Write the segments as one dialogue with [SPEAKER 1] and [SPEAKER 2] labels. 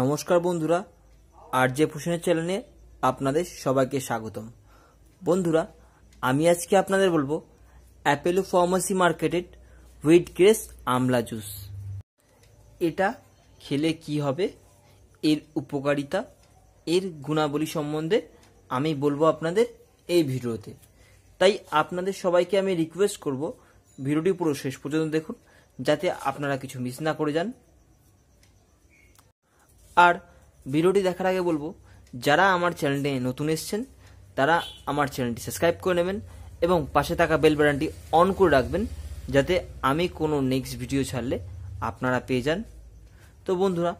[SPEAKER 1] নমস্কার বন্ধুরা আর যে ভূষণের চ্যানেলে আপনাদের সবাইকে স্বাগতম বন্ধুরা আমি আজকে আপনাদের বলবো Apollo pharmacy marketed wheat grass amla juice এটা খেলে কি হবে এর উপকারিতা এর গুণাবলী সম্বন্ধে আমি বলবো আপনাদের এই ভিডিওতে তাই আপনাদের সবাইকে আমি রিকোয়েস্ট করব ভিডিওটি পুরো শেষ পর্যন্ত দেখুন যাতে আপনারা কিছু মিস না করে যান আর ভিডিওটি দেখার আগে বলবো যারা আমার চ্যানেলটি নতুন এসছেন তারা আমার চ্যানেলটি সাবস্ক্রাইব করে নেবেন এবং পাশে থাকা বেল বাটনটি অন করে রাখবেন যাতে আমি কোনো নেক্সট ভিডিও ছাড়লে আপনারা পেয়ে যান তো বন্ধুরা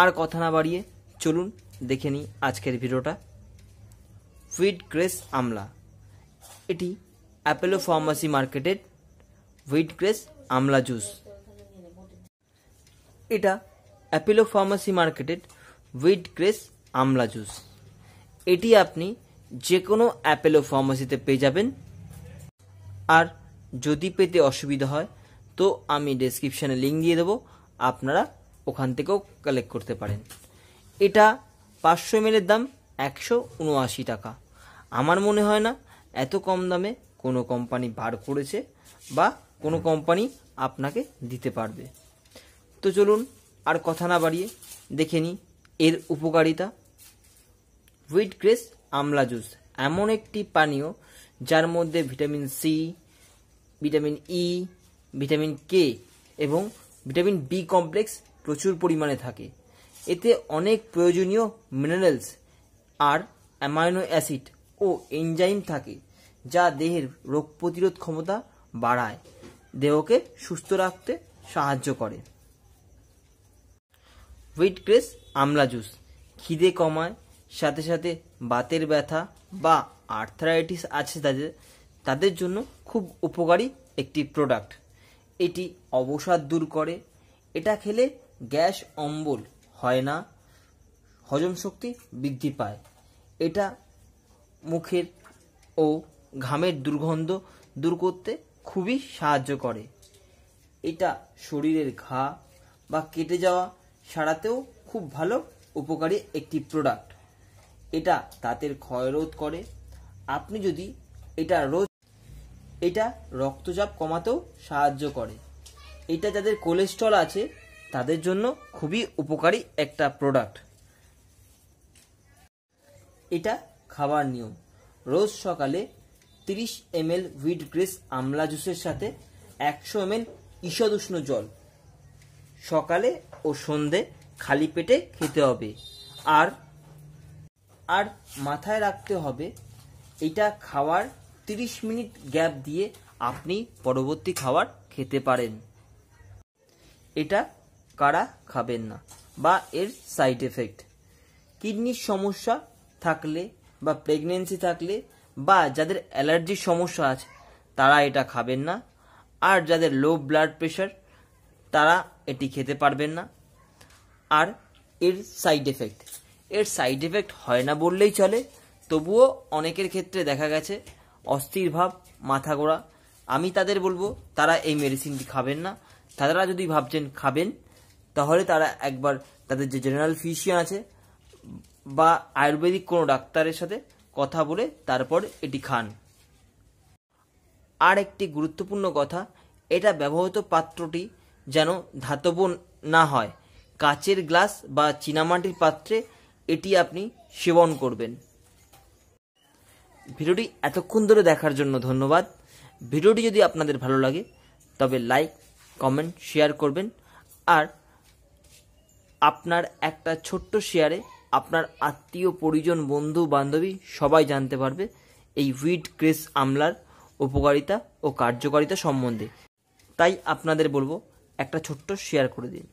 [SPEAKER 1] আর কথা না বাড়িয়ে চলুন দেখে নিই আজকের ভিডিওটা ফুইড গ্রেস আমলা এটি অ্যাপেলো ফার্মাসি মার্কেটের হুইট গ্রেস আমলা জুস এটা Apollo pharmacy marketed wheat grass amla juice এটি আপনি যে কোনো অ্যাপেলো ফার্মাসিতে পেয়ে যাবেন আর যদি পেতে অসুবিধা হয় তো আমি ডেসক্রিপশানে লিঙ্ক দিয়ে দেবো আপনারা ওখান থেকেও কালেক্ট করতে পারেন এটা পাঁচশো এমএলের দাম একশো উনআশি টাকা আমার মনে হয় না এত কম দামে কোনো কোম্পানি বার করেছে বা কোনো কোম্পানি আপনাকে দিতে পারবে তো চলুন আর কথা না বাড়িয়ে দেখে নিই এর উপকারিতা হুইট গ্রেস আমলা জুস এমন একটি পানীয় যার মধ্যে vitamin C vitamin E vitamin K এবং ভিটামিন বি কমপ্লেক্স প্রচুর পরিমাণে থাকে এতে অনেক প্রয়োজনীয় মিনারেলস আর অ্যামাইনো অ্যাসিড ও এনজাইম থাকে যা দেহের রোগ প্রতিরোধ ক্ষমতা বাড়ায় দেহকে সুস্থ রাখতে সাহায্য করে হুইট গ্রেস আমলা জুস খিদে কমায় সাথে সাথে বাতের ব্যথা বা আর্থারাইটিস আছে তাদের তাদের জন্য খুব উপকারী একটি প্রোডাক্ট এটি অবসাদ দূর করে এটা খেলে গ্যাস অম্বল হয় না হজম শক্তি বৃদ্ধি পায় এটা মুখের ও ঘামের দুর্গন্ধ দূর করতে খুবই সাহায্য করে এটা শরীরের ঘা বা কেটে যাওয়া সারাতেও খুব ভালো উপকারী একটি প্রোডাক্ট এটা তাঁতের ক্ষয়রোধ করে আপনি যদি এটা রোজ এটা রক্তচাপ কমাতেও সাহায্য করে এটা যাদের কোলেস্ট্রল আছে তাদের জন্য খুবই উপকারী একটা প্রোডাক্ট এটা খাবার নিয়ম রোজ সকালে তিরিশ এম এল হুইট গ্রেস আমলা জুসের সাথে একশো এম এল ঈষদ উষ্ণ জল সকালে ও সন্ধে খালি পেটে খেতে হবে আর আর মাথায় রাখতে হবে এটা খাওয়ার তিরিশ মিনিট গ্যাপ দিয়ে আপনি পরবর্তী খাবার খেতে পারেন এটা কারা খাবেন না বা এর সাইড এফেক্ট কিডনির সমস্যা থাকলে বা প্রেগনেন্সি থাকলে বা যাদের অ্যালার্জির সমস্যা আছে তারা এটা খাবেন না আর যাদের লো ব্লাড প্রেশার তারা এটি খেতে পারবেন না আর এর সাইড এফেক্ট এর সাইড এফেক্ট হয় না বললেই চলে তবুও অনেকের ক্ষেত্রে দেখা গেছে অস্থির ভাব মাথা গোড়া আমি তাদের বলবো তারা এই মেডিসিনটি খাবেন না তারা যদি ভাবছেন খাবেন তাহলে তারা একবার তাদের যে জেনারেল ফিজিশিয়ান আছে বা আয়ুর্বেদিক কোনো ডাক্তারের সাথে কথা বলে তারপর এটি খান আর একটি গুরুত্বপূর্ণ কথা এটা ব্যবহৃত পাত্রটি যেন ধাতব না হয় কাচের গ্লাস বা চীনামাটির পাত্রে এটি আপনি সেবন করবেন ভিডিওটি এতক্ষণ ধরে দেখার জন্য ধন্যবাদ ভিডিওটি যদি আপনাদের ভালো লাগে তবে লাইক কমেন্ট শেয়ার করবেন আর আপনার একটা ছোট্ট শেয়ারে আপনার আত্মীয় পরিজন বন্ধু বান্ধবী সবাই জানতে পারবে এই হুইট ক্রেস আমলার উপকারিতা ও কার্যকারিতা সম্বন্ধে তাই আপনাদের বলবো একটা ছোট্ট শেয়ার করে দিন